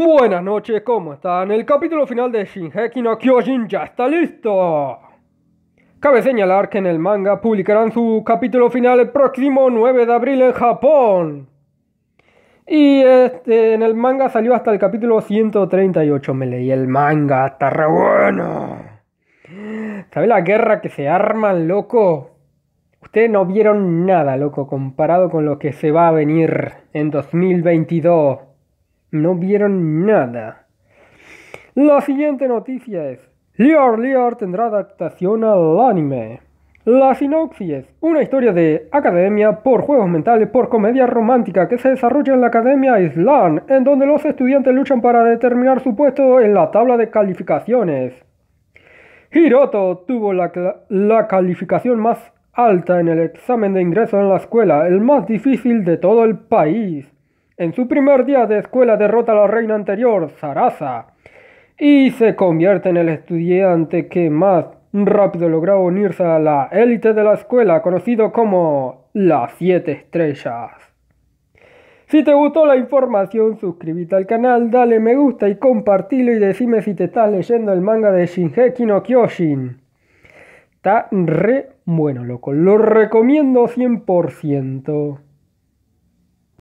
Buenas noches, ¿cómo están? El capítulo final de Shinheki no Kyojin ya está listo. Cabe señalar que en el manga publicarán su capítulo final el próximo 9 de abril en Japón. Y este, en el manga salió hasta el capítulo 138. Me leí el manga, está re bueno. ¿Sabes la guerra que se arman, loco? Ustedes no vieron nada, loco, comparado con lo que se va a venir en 2022. No vieron nada. La siguiente noticia es, Lior Lior tendrá adaptación al anime. La sinopsis, una historia de academia por juegos mentales por comedia romántica que se desarrolla en la Academia Island, en donde los estudiantes luchan para determinar su puesto en la tabla de calificaciones. Hiroto tuvo la, la calificación más alta en el examen de ingreso en la escuela, el más difícil de todo el país. En su primer día de escuela derrota a la reina anterior, Sarasa, y se convierte en el estudiante que más rápido logra unirse a la élite de la escuela, conocido como las siete estrellas. Si te gustó la información, suscríbete al canal, dale me gusta y compartilo y decime si te estás leyendo el manga de Shinheki no Está re bueno, loco. Lo recomiendo 100%.